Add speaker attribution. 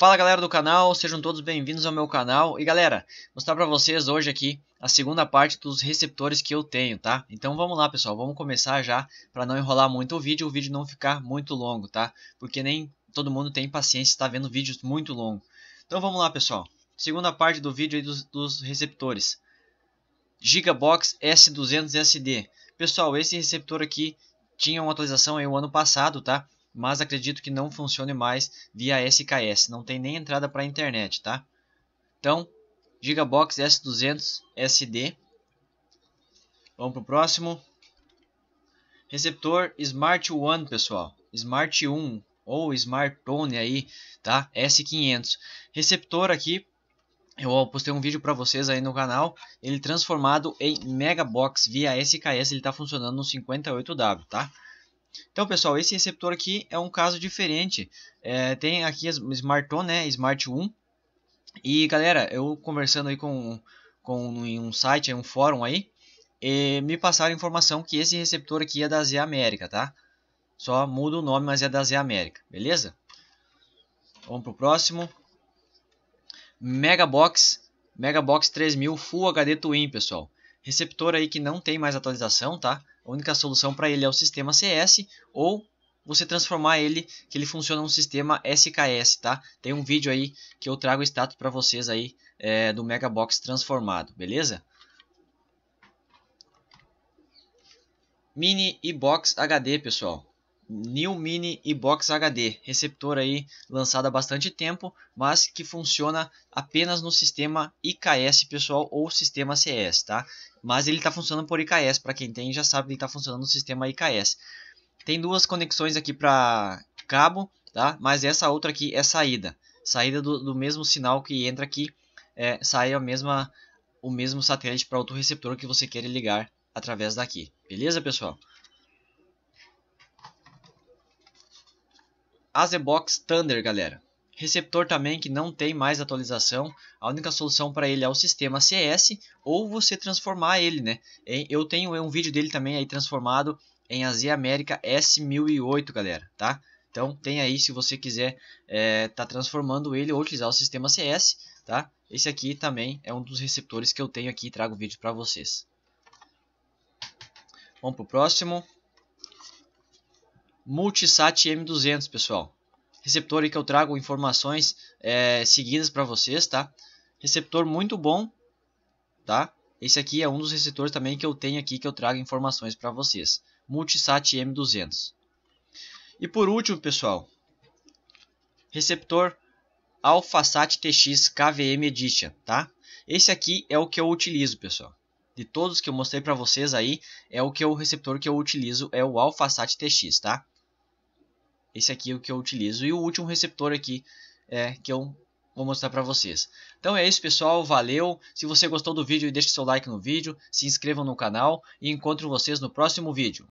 Speaker 1: Fala galera do canal, sejam todos bem-vindos ao meu canal. E galera, mostrar para vocês hoje aqui a segunda parte dos receptores que eu tenho, tá? Então vamos lá pessoal, vamos começar já para não enrolar muito o vídeo, o vídeo não ficar muito longo, tá? Porque nem todo mundo tem paciência, está vendo vídeos muito longos. Então vamos lá pessoal, segunda parte do vídeo dos, dos receptores. Gigabox S200SD. Pessoal, esse receptor aqui tinha uma atualização aí o ano passado, tá? mas acredito que não funcione mais via SKS, não tem nem entrada para a internet, tá? Então, Gigabox S200 SD. Vamos pro próximo. Receptor Smart One, pessoal. Smart One ou Smartone aí, tá? S500. Receptor aqui, eu postei um vídeo para vocês aí no canal, ele transformado em Megabox via SKS, ele está funcionando no 58W, tá? Então, pessoal, esse receptor aqui é um caso diferente. É, tem aqui Smart On, né, Smart 1. E, galera, eu conversando aí com, com em um site, em um fórum aí, me passaram informação que esse receptor aqui é da Z América, tá? Só muda o nome, mas é da Z América, beleza? Vamos pro próximo. Megabox, Megabox 3000 Full HD Twin, pessoal. Receptor aí que não tem mais atualização, tá? A única solução para ele é o sistema CS ou você transformar ele, que ele funciona um sistema SKS, tá? Tem um vídeo aí que eu trago o status para vocês aí é, do Mega Box transformado, beleza? Mini e Box HD, pessoal. New Mini e Box HD, receptor aí lançado há bastante tempo, mas que funciona apenas no sistema IKS pessoal ou sistema CS, tá? Mas ele está funcionando por IKS, para quem tem já sabe que ele está funcionando no sistema IKS. Tem duas conexões aqui para cabo, tá? Mas essa outra aqui é saída, saída do, do mesmo sinal que entra aqui, é, sai a mesma o mesmo satélite para outro receptor que você quer ligar através daqui. Beleza, pessoal? Azebox Thunder, galera. Receptor também que não tem mais atualização. A única solução para ele é o sistema CS ou você transformar ele, né? É, eu tenho é um vídeo dele também aí transformado em Azia América S1008, galera, tá? Então tem aí se você quiser é, tá transformando ele ou utilizar o sistema CS, tá? Esse aqui também é um dos receptores que eu tenho aqui e trago vídeo para vocês. Vamos pro próximo. Multisat M200, pessoal. Receptor que eu trago informações é, seguidas para vocês, tá? Receptor muito bom, tá? Esse aqui é um dos receptores também que eu tenho aqui que eu trago informações para vocês. Multisat M200. E por último, pessoal, receptor AlphaSat TX KVM Edition, tá? Esse aqui é o que eu utilizo, pessoal de todos que eu mostrei para vocês aí, é o que o receptor que eu utilizo é o AlphaSat TX, tá? Esse aqui é o que eu utilizo e o último receptor aqui é que eu vou mostrar para vocês. Então é isso, pessoal, valeu. Se você gostou do vídeo, deixe seu like no vídeo, se inscreva no canal e encontro vocês no próximo vídeo.